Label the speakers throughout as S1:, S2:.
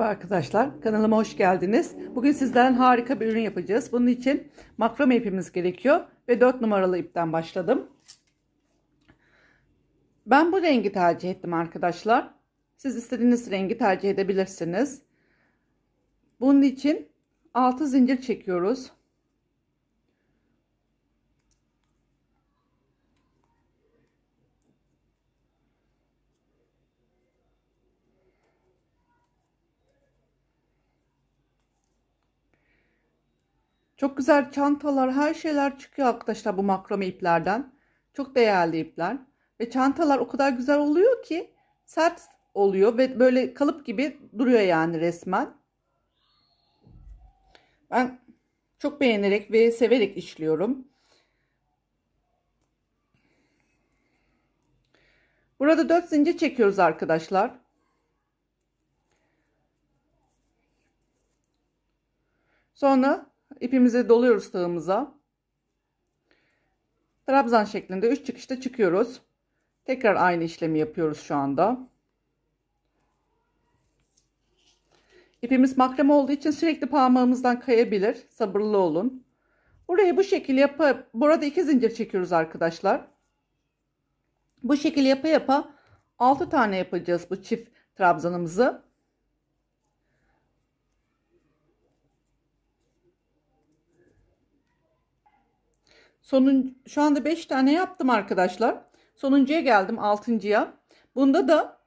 S1: Merhaba arkadaşlar kanalıma hoş geldiniz. Bugün sizden harika bir ürün yapacağız. Bunun için makrame ipimiz gerekiyor ve 4 numaralı ipten başladım. Ben bu rengi tercih ettim arkadaşlar. Siz istediğiniz rengi tercih edebilirsiniz. Bunun için 6 zincir çekiyoruz. Çok güzel çantalar, her şeyler çıkıyor arkadaşlar bu makrome iplerden. Çok değerli ipler. Ve çantalar o kadar güzel oluyor ki sert oluyor ve böyle kalıp gibi duruyor yani resmen. Ben çok beğenerek ve severek işliyorum. Burada 4 zincir çekiyoruz arkadaşlar. Sonra ipimizi doluyoruz tığımıza. Trabzan şeklinde 3 çıkışta çıkıyoruz. Tekrar aynı işlemi yapıyoruz şu anda. İpimiz makreme olduğu için sürekli parmağımızdan kayabilir. Sabırlı olun. Burayı bu şekilde yapıp burada iki zincir çekiyoruz arkadaşlar. Bu şekilde yapa yapa 6 tane yapacağız bu çift trabzanımızı. Sonun, şu anda 5 tane yaptım arkadaşlar. Sonuncuya geldim 6.ya. Bunda da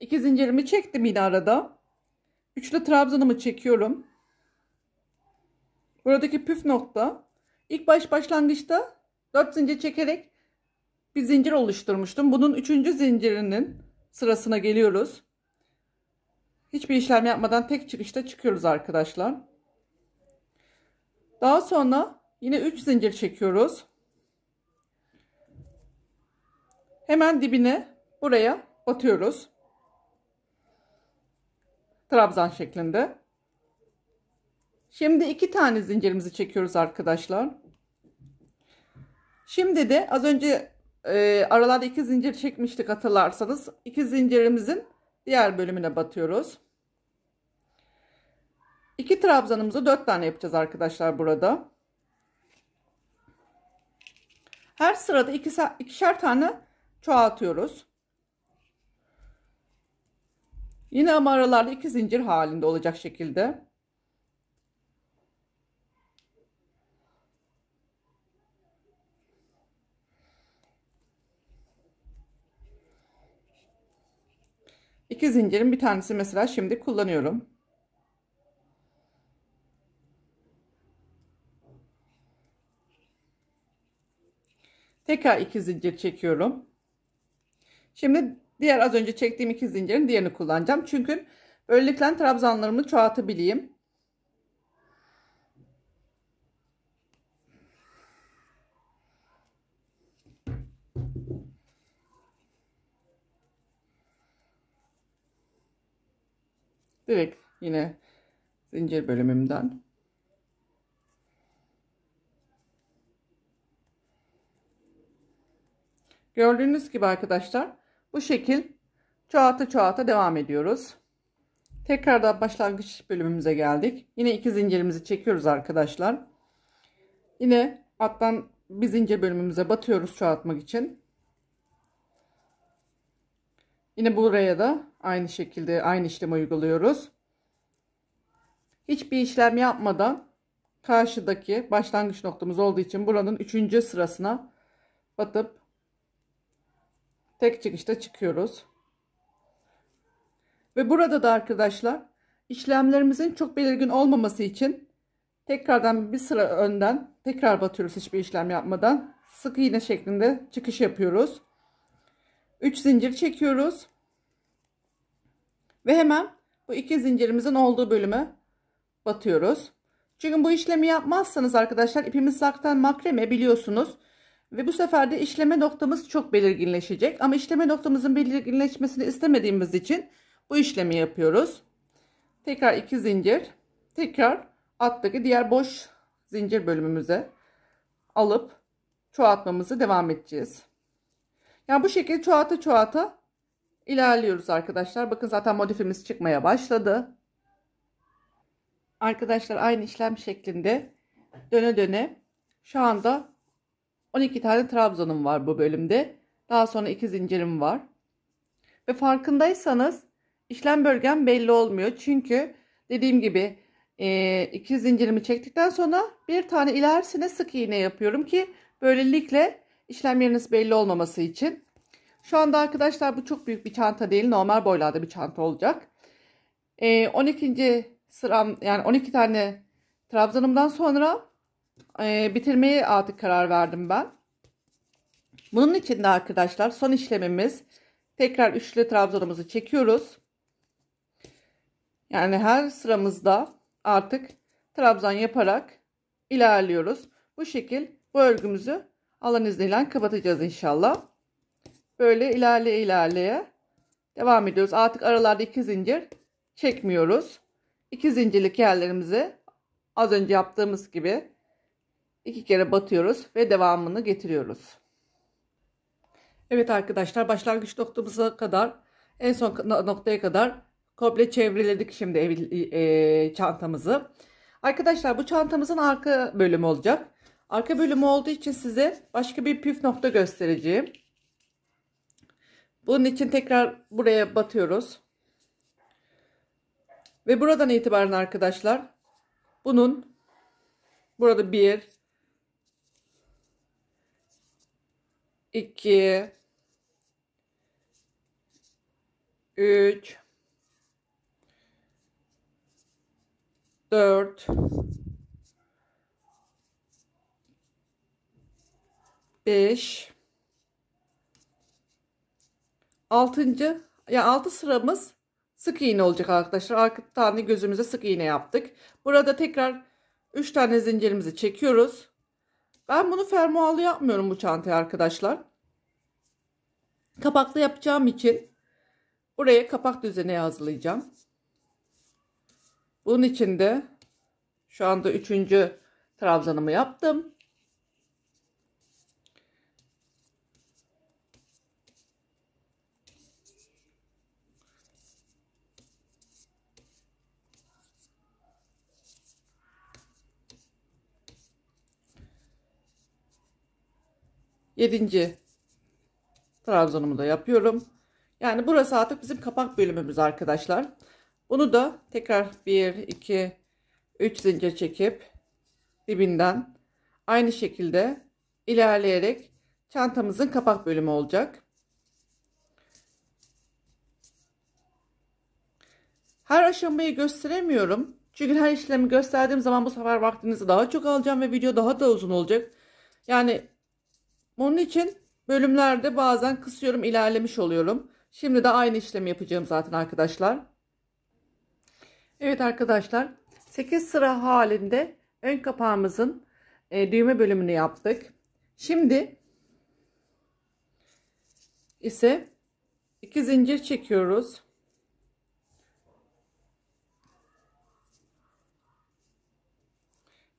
S1: iki zincirimi çektim yine arada. Üçlü trabzanımı çekiyorum. Buradaki püf nokta ilk baş başlangıçta 4 zincir çekerek bir zincir oluşturmuştum. Bunun 3. zincirinin sırasına geliyoruz. Hiçbir işlem yapmadan tek çıkışta çıkıyoruz arkadaşlar. Daha sonra Yine 3 zincir çekiyoruz. Hemen dibine buraya batıyoruz. Trabzan şeklinde. Şimdi iki tane zincirimizi çekiyoruz arkadaşlar. Şimdi de az önce e, aralarda iki zincir çekmiştik hatırlarsanız. İki zincirimizin diğer bölümüne batıyoruz. İki trabzanımızı dört tane yapacağız arkadaşlar burada. Her sırada iki, ikişer tane çoğaltıyoruz. Yine ama aralarda iki zincir halinde olacak şekilde. İki zincirin bir tanesi mesela şimdi kullanıyorum. Tekrar iki zincir çekiyorum. Şimdi diğer az önce çektiğim iki zincirin diğerini kullanacağım. Çünkü böylelikle trabzanlarımı çoğaltabileyim. Direkt yine zincir bölümümden Gördüğünüz gibi arkadaşlar bu şekil çoğalta çoğalta devam ediyoruz. Tekrardan başlangıç bölümümüze geldik. Yine iki zincirimizi çekiyoruz arkadaşlar. Yine alttan bir zincir bölümümüze batıyoruz çoğaltmak için. Yine buraya da aynı şekilde aynı işlemi uyguluyoruz. Hiçbir işlem yapmadan karşıdaki başlangıç noktamız olduğu için buranın 3. sırasına batıp tek çıkışta çıkıyoruz. Ve burada da arkadaşlar işlemlerimizin çok belirgin olmaması için tekrardan bir sıra önden tekrar batıyoruz hiçbir işlem yapmadan. Sık iğne şeklinde çıkış yapıyoruz. 3 zincir çekiyoruz. Ve hemen bu iki zincirimizin olduğu bölümü batıyoruz. Çünkü bu işlemi yapmazsanız arkadaşlar ipimiz zaten makreme biliyorsunuz. Ve bu sefer de işleme noktamız çok belirginleşecek. Ama işleme noktamızın belirginleşmesini istemediğimiz için bu işlemi yapıyoruz. Tekrar iki zincir. Tekrar alttaki diğer boş zincir bölümümüze alıp çoğaltmamızı devam edeceğiz. Yani bu şekilde çoğalta çoğalta ilerliyoruz arkadaşlar. Bakın zaten modifimiz çıkmaya başladı. Arkadaşlar aynı işlem şeklinde döne döne şu anda 12 tane trabzanım var bu bölümde. Daha sonra 2 zincirim var. Ve farkındaysanız işlem bölgem belli olmuyor. Çünkü dediğim gibi 2 e, zincirimi çektikten sonra bir tane ilerisine sık iğne yapıyorum ki böylelikle işlem yeriniz belli olmaması için. Şu anda arkadaşlar bu çok büyük bir çanta değil. Normal boylarda bir çanta olacak. 12. E, sıram yani 12 tane trabzanımdan sonra e, bitirmeye artık karar verdim ben. Bunun için de arkadaşlar son işlemimiz tekrar üçlü trabzanımızı çekiyoruz. Yani her sıramızda artık trabzan yaparak ilerliyoruz. Bu şekil bu örgümüzü alan izniyle kapatacağız inşallah. Böyle ilerleye ilerleye devam ediyoruz. Artık aralarda iki zincir çekmiyoruz. İki zincirlik yerlerimizi az önce yaptığımız gibi iki kere batıyoruz ve devamını getiriyoruz. Evet arkadaşlar başlangıç noktamıza kadar en son noktaya kadar komple çevreledik şimdi ev, e, çantamızı. Arkadaşlar bu çantamızın arka bölümü olacak. Arka bölümü olduğu için size başka bir püf nokta göstereceğim. Bunun için tekrar buraya batıyoruz. Ve buradan itibaren arkadaşlar bunun burada 1, 2 3 4 5 6. ya 6 sıramız sık iğne olacak arkadaşlar. Arka tane gözümüze sık iğne yaptık. Burada tekrar 3 tane zincirimizi çekiyoruz. Ben bunu fermuarlı yapmıyorum bu çantayı arkadaşlar. Kapaklı yapacağım için buraya kapak düzeni hazırlayacağım. Bunun için de şu anda üçüncü trabzanımı yaptım. Yedinci Trabzanımı da yapıyorum. Yani burası artık bizim kapak bölümümüz arkadaşlar. Bunu da tekrar 1, 2, 3 zincir çekip dibinden aynı şekilde ilerleyerek çantamızın kapak bölümü olacak. Her aşamayı gösteremiyorum. Çünkü her işlemi gösterdiğim zaman bu sefer vaktinizi daha çok alacağım ve video daha da uzun olacak. Yani onun için Bölümlerde bazen kısıyorum ilerlemiş oluyorum. Şimdi de aynı işlemi yapacağım zaten arkadaşlar. Evet arkadaşlar 8 sıra halinde ön kapağımızın e, düğme bölümünü yaptık. Şimdi ise 2 zincir çekiyoruz.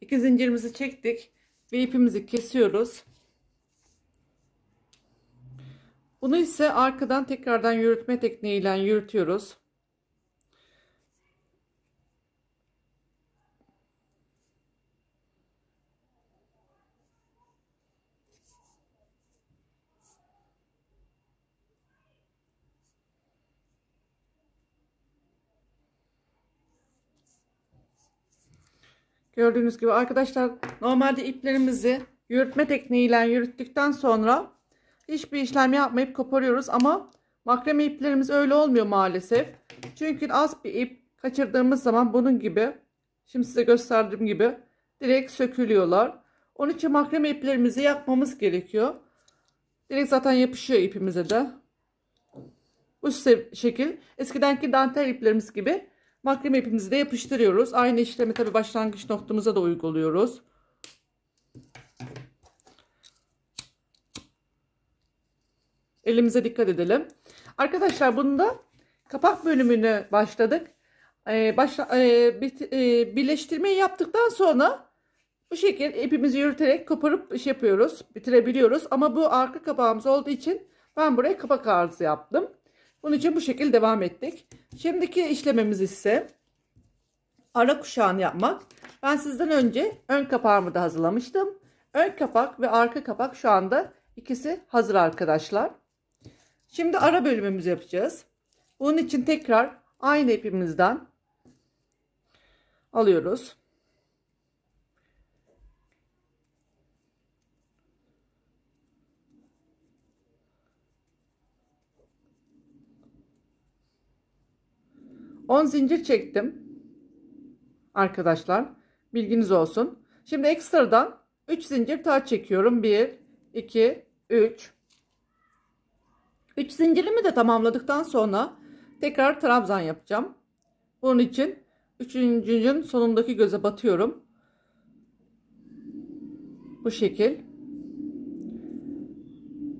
S1: İki zincirimizi çektik ve ipimizi kesiyoruz. Bunu ise arkadan tekrardan yürütme tekniğiyle yürütüyoruz. Gördüğünüz gibi arkadaşlar normalde iplerimizi yürütme tekniğiyle yürüttükten sonra hiçbir işlem yapmayıp koparıyoruz ama makrame iplerimiz öyle olmuyor maalesef. Çünkü az bir ip kaçırdığımız zaman bunun gibi şimdi size gösterdiğim gibi direkt sökülüyorlar. Onun için makrame iplerimizi yapmamız gerekiyor. Direkt zaten yapışıyor ipimize de. Bu şekil eskidenki dantel iplerimiz gibi makrame ipimizi de yapıştırıyoruz. Aynı işlemi tabi başlangıç noktamıza da uyguluyoruz. Elimize dikkat edelim. Arkadaşlar bunda kapak bölümünü başladık. Ee, başla, e, bit, e, birleştirmeyi yaptıktan sonra bu şekilde ipimizi yürüterek koparıp iş yapıyoruz. Bitirebiliyoruz. Ama bu arka kapağımız olduğu için ben buraya kapak ağrısı yaptım. Bunun için bu şekilde devam ettik. Şimdiki işlememiz ise ara kuşağını yapmak. Ben sizden önce ön kapağımı da hazırlamıştım. Ön kapak ve arka kapak şu anda ikisi hazır arkadaşlar. Şimdi ara bölümümüz yapacağız. Bunun için tekrar aynı ipimizden alıyoruz. On zincir çektim. Arkadaşlar bilginiz olsun. Şimdi ekstradan 3 zincir daha çekiyorum. 1 2 3 3 zincirimi de tamamladıktan sonra tekrar trabzan yapacağım. Bunun için 3. 3.'ün sonundaki göze batıyorum. Bu şekil.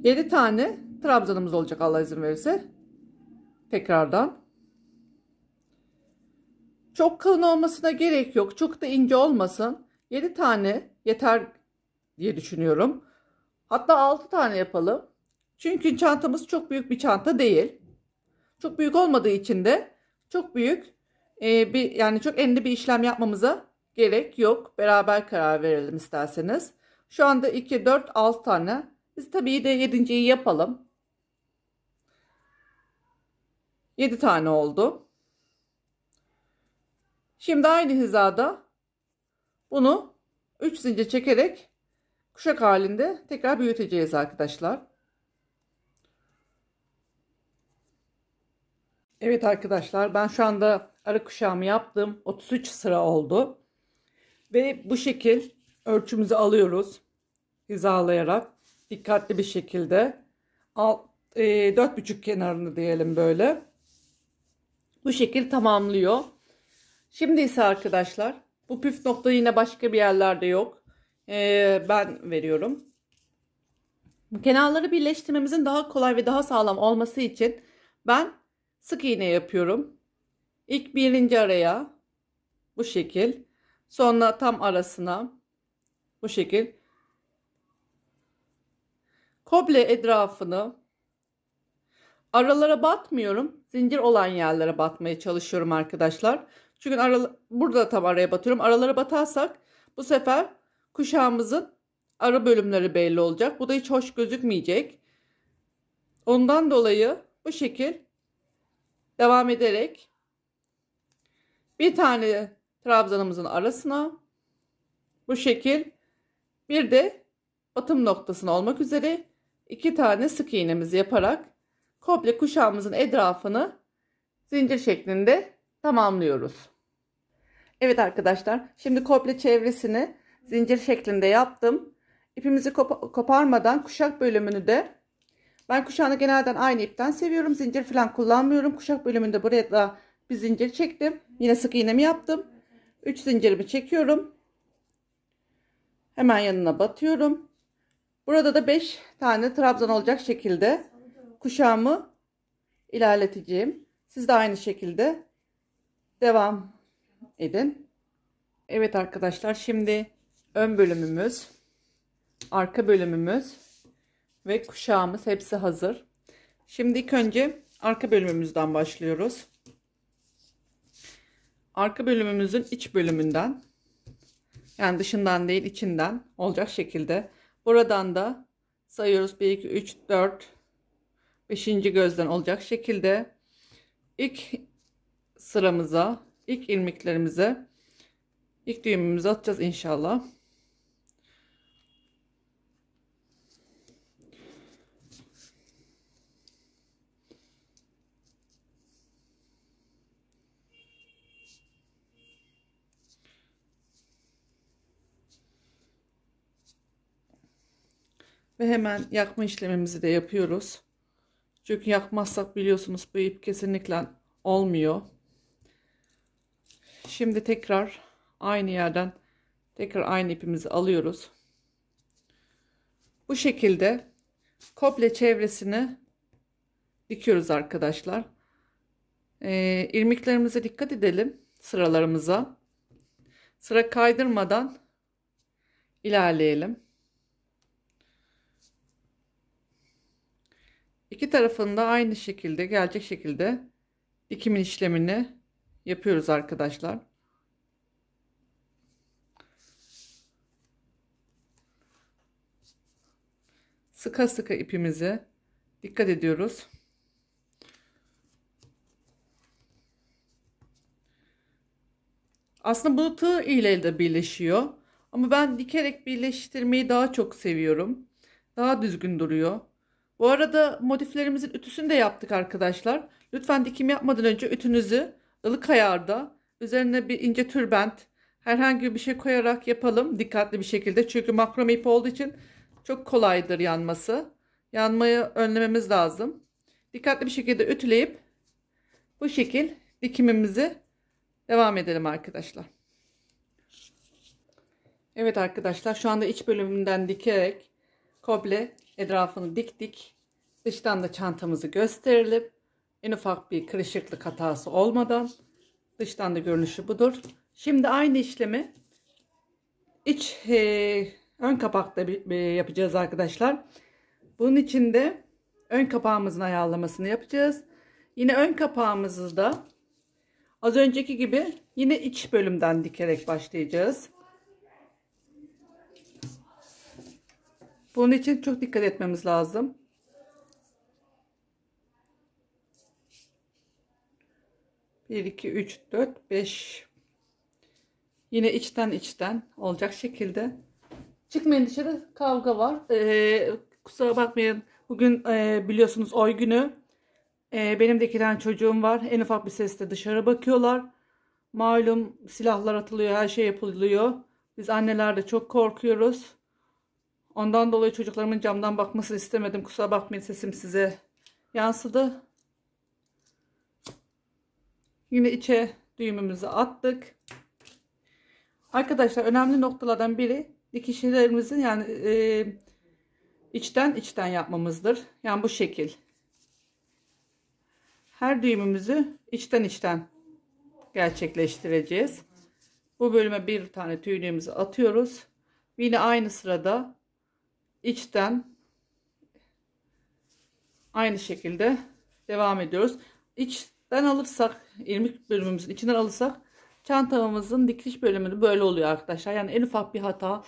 S1: 7 tane trabzanımız olacak Allah izin verirse. Tekrardan. Çok kalın olmasına gerek yok. Çok da ince olmasın. 7 tane yeter diye düşünüyorum. Hatta 6 tane yapalım. Çünkü çantamız çok büyük bir çanta değil. Çok büyük olmadığı için de çok büyük e, bir yani çok enli bir işlem yapmamıza gerek yok. Beraber karar verelim isterseniz. Şu anda 2, 4, 6 tane. Biz tabii de 7.yi yapalım. 7 tane oldu. Şimdi aynı hizada bunu 3 zincir çekerek kuşak halinde tekrar büyüteceğiz arkadaşlar. Evet arkadaşlar ben şu anda ara kuşağımı yaptım. 33 sıra oldu. Ve bu şekil ölçümüzü alıyoruz. Hizalayarak dikkatli bir şekilde. Alt, e, 4,5 kenarını diyelim böyle. Bu şekil tamamlıyor. Şimdi ise arkadaşlar bu püf nokta yine başka bir yerlerde yok. E, ben veriyorum. Kenarları birleştirmemizin daha kolay ve daha sağlam olması için ben sık iğne yapıyorum. İlk birinci araya bu şekil. Sonra tam arasına bu şekil. Koble etrafını aralara batmıyorum. Zincir olan yerlere batmaya çalışıyorum arkadaşlar. Çünkü aral burada tam araya batıyorum. Aralara batarsak bu sefer kuşağımızın ara bölümleri belli olacak. Bu da hiç hoş gözükmeyecek. Ondan dolayı bu şekil devam ederek bir tane trabzanımızın arasına bu şekil bir de batım noktasına olmak üzere iki tane sık iğnemizi yaparak komple kuşağımızın etrafını zincir şeklinde tamamlıyoruz. Evet arkadaşlar şimdi komple çevresini zincir şeklinde yaptım. İpimizi kop koparmadan kuşak bölümünü de ben kuşağını genelden aynı ipten seviyorum. Zincir falan kullanmıyorum. Kuşak bölümünde buraya da bir zincir çektim. Yine sık iğnemi yaptım. 3 zincirimi çekiyorum. Hemen yanına batıyorum. Burada da 5 tane trabzan olacak şekilde kuşağımı ilerleteceğim. Siz de aynı şekilde devam edin. Evet arkadaşlar şimdi ön bölümümüz, arka bölümümüz ve kuşağımız hepsi hazır. Şimdi ilk önce arka bölümümüzden başlıyoruz. Arka bölümümüzün iç bölümünden yani dışından değil içinden olacak şekilde buradan da sayıyoruz 1 2 3 4 5. gözden olacak şekilde ilk sıramıza ilk ilmeklerimize ilk düğümümüzü atacağız inşallah. Ve hemen yakma işlemimizi de yapıyoruz. Çünkü yakmazsak biliyorsunuz bu ip kesinlikle olmuyor. Şimdi tekrar aynı yerden tekrar aynı ipimizi alıyoruz. Bu şekilde komple çevresini dikiyoruz arkadaşlar. Ee, irmiklerimize dikkat edelim sıralarımıza. Sıra kaydırmadan ilerleyelim. İki tarafında aynı şekilde gelecek şekilde dikimin işlemini yapıyoruz arkadaşlar. Sıka sıka ipimizi dikkat ediyoruz. Aslında bu tığ ile de birleşiyor. Ama ben dikerek birleştirmeyi daha çok seviyorum. Daha düzgün duruyor. Bu arada motiflerimizin ütüsünü de yaptık arkadaşlar. Lütfen dikim yapmadan önce ütünüzü ılık ayarda üzerine bir ince türbent herhangi bir şey koyarak yapalım dikkatli bir şekilde. Çünkü makrame ipi olduğu için çok kolaydır yanması. Yanmayı önlememiz lazım. Dikkatli bir şekilde ütüleyip bu şekil dikimimizi devam edelim arkadaşlar. Evet arkadaşlar şu anda iç bölümünden dikerek komple etrafını dik dik dıştan da çantamızı gösterelim. En ufak bir kırışıklık hatası olmadan dıştan da görünüşü budur. Şimdi aynı işlemi iç e, ön kapakta e, yapacağız arkadaşlar. Bunun için de ön kapağımızın ayarlamasını yapacağız. Yine ön kapağımızı da az önceki gibi yine iç bölümden dikerek başlayacağız. Bunun için çok dikkat etmemiz lazım. Bir, iki, üç, dört, beş. Yine içten içten olacak şekilde. Çıkmayın dışarı kavga var. Ee, kusura bakmayın. Bugün e, biliyorsunuz oy günü. E, benim de iki tane çocuğum var. En ufak bir sesle dışarı bakıyorlar. Malum silahlar atılıyor, her şey yapılıyor. Biz anneler de çok korkuyoruz. Ondan dolayı çocuklarımın camdan bakmasını istemedim. Kusura bakmayın sesim size yansıdı. Yine içe düğümümüzü attık. Arkadaşlar önemli noktalardan biri dikişlerimizin yani e, içten içten yapmamızdır. Yani bu şekil. Her düğümümüzü içten içten gerçekleştireceğiz. Bu bölüme bir tane tüylüğümüzü atıyoruz. Yine aynı sırada içten aynı şekilde devam ediyoruz. İçten alırsak irmik bölümümüzün içinden alırsak çantamızın dikiliş bölümü böyle oluyor arkadaşlar. Yani en ufak bir hata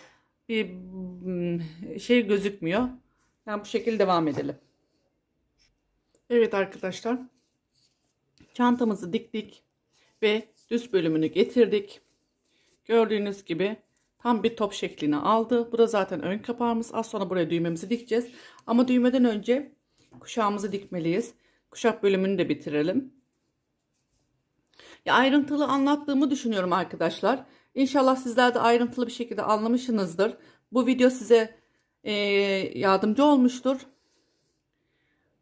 S1: bir hmm, şey gözükmüyor. Yani bu şekilde devam edelim. Evet arkadaşlar. Çantamızı diktik ve düz bölümünü getirdik. Gördüğünüz gibi Tam bir top şeklini aldı. Bu da zaten ön kapağımız. Az sonra buraya düğmemizi dikeceğiz. Ama düğmeden önce kuşağımızı dikmeliyiz. Kuşak bölümünü de bitirelim. Ya ayrıntılı anlattığımı düşünüyorum arkadaşlar. İnşallah sizler de ayrıntılı bir şekilde anlamışsınızdır. Bu video size e, yardımcı olmuştur.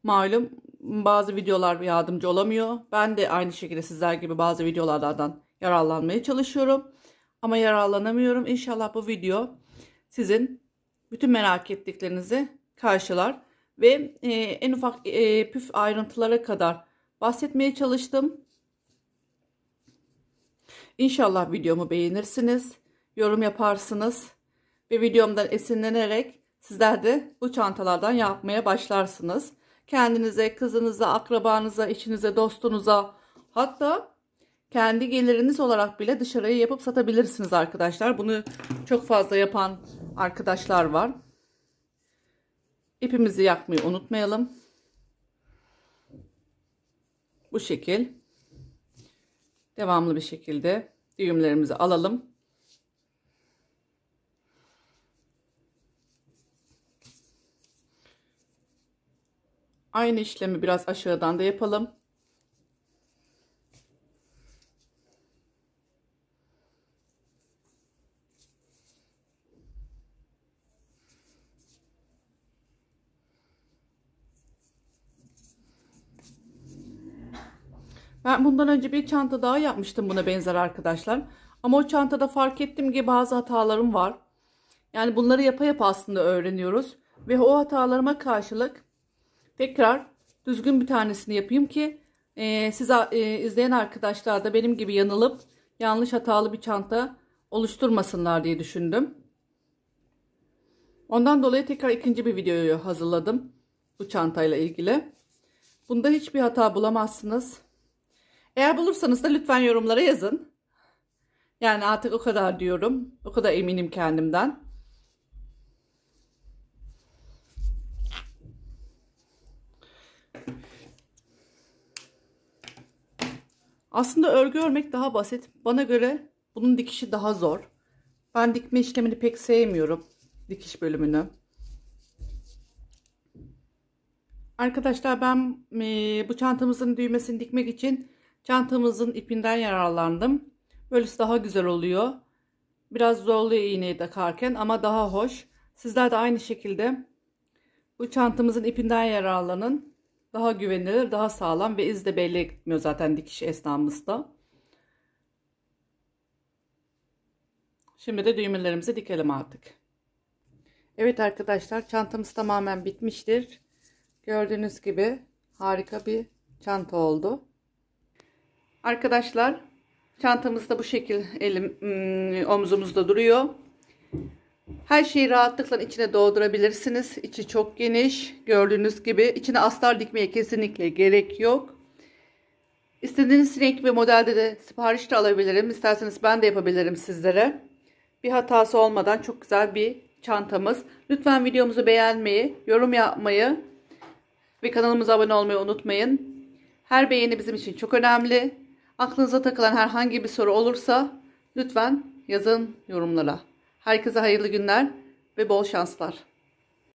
S1: Malum bazı videolar yardımcı olamıyor. Ben de aynı şekilde sizler gibi bazı videolardan yararlanmaya çalışıyorum ama yararlanamıyorum. İnşallah bu video sizin bütün merak ettiklerinizi karşılar ve e, en ufak e, püf ayrıntılara kadar bahsetmeye çalıştım. İnşallah videomu beğenirsiniz, yorum yaparsınız ve videomdan esinlenerek sizler de bu çantalardan yapmaya başlarsınız. Kendinize, kızınıza, akrabanıza, eşinize, dostunuza hatta kendi geliriniz olarak bile dışarıya yapıp satabilirsiniz arkadaşlar. Bunu çok fazla yapan arkadaşlar var. İpimizi yakmayı unutmayalım. Bu şekil. Devamlı bir şekilde düğümlerimizi alalım. Aynı işlemi biraz aşağıdan da yapalım. Ben bundan önce bir çanta daha yapmıştım buna benzer arkadaşlar. Ama o çantada fark ettim ki bazı hatalarım var. Yani bunları yapa yapa aslında öğreniyoruz. Ve o hatalarıma karşılık tekrar düzgün bir tanesini yapayım ki e, siz e, izleyen arkadaşlar da benim gibi yanılıp yanlış hatalı bir çanta oluşturmasınlar diye düşündüm. Ondan dolayı tekrar ikinci bir videoyu hazırladım bu çantayla ilgili. Bunda hiçbir hata bulamazsınız. Eğer bulursanız da lütfen yorumlara yazın. Yani artık o kadar diyorum. O kadar eminim kendimden. Aslında örgü örmek daha basit. Bana göre bunun dikişi daha zor. Ben dikme işlemini pek sevmiyorum. Dikiş bölümünü. Arkadaşlar ben bu çantamızın düğmesini dikmek için Çantamızın ipinden yararlandım. Böylesi daha güzel oluyor. Biraz zorluyor iğneyi takarken ama daha hoş. Sizler de aynı şekilde bu çantamızın ipinden yararlanın. Daha güvenilir, daha sağlam ve iz de belli gitmiyor zaten dikiş esnamızda. Şimdi de düğmelerimizi dikelim artık. Evet arkadaşlar çantamız tamamen bitmiştir. Gördüğünüz gibi harika bir çanta oldu. Arkadaşlar çantamızda bu şekil elim hmm, omzumuzda duruyor. Her şeyi rahatlıkla içine doldurabilirsiniz. İçi çok geniş. Gördüğünüz gibi içine astar dikmeye kesinlikle gerek yok. İstediğiniz renk ve modelde de sipariş de alabilirim. İsterseniz ben de yapabilirim sizlere. Bir hatası olmadan çok güzel bir çantamız. Lütfen videomuzu beğenmeyi, yorum yapmayı ve kanalımıza abone olmayı unutmayın. Her beğeni bizim için çok önemli. Aklınıza takılan herhangi bir soru olursa lütfen yazın yorumlara. Herkese hayırlı günler ve bol şanslar.